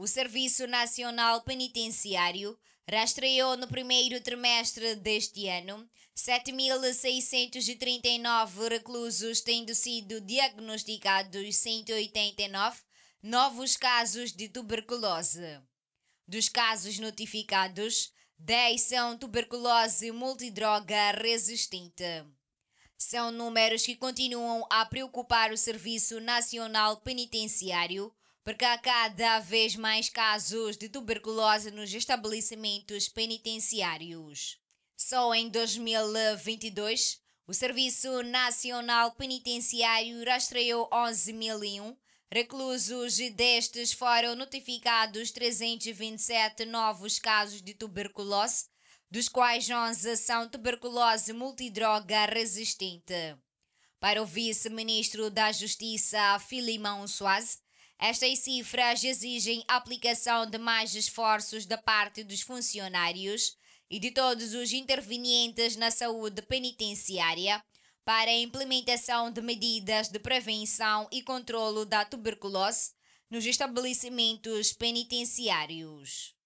O Serviço Nacional Penitenciário rastreou no primeiro trimestre deste ano 7.639 reclusos, tendo sido diagnosticados 189 novos casos de tuberculose. Dos casos notificados, 10 são tuberculose multidroga resistente. São números que continuam a preocupar o Serviço Nacional Penitenciário porque há cada vez mais casos de tuberculose nos estabelecimentos penitenciários. Só em 2022, o Serviço Nacional Penitenciário rastreou 11.001 reclusos e destes foram notificados 327 novos casos de tuberculose, dos quais 11 são tuberculose multidroga resistente. Para o vice-ministro da Justiça, Filimão Soares, estas cifras exigem a aplicação de mais esforços da parte dos funcionários e de todos os intervenientes na saúde penitenciária para a implementação de medidas de prevenção e controlo da tuberculose nos estabelecimentos penitenciários.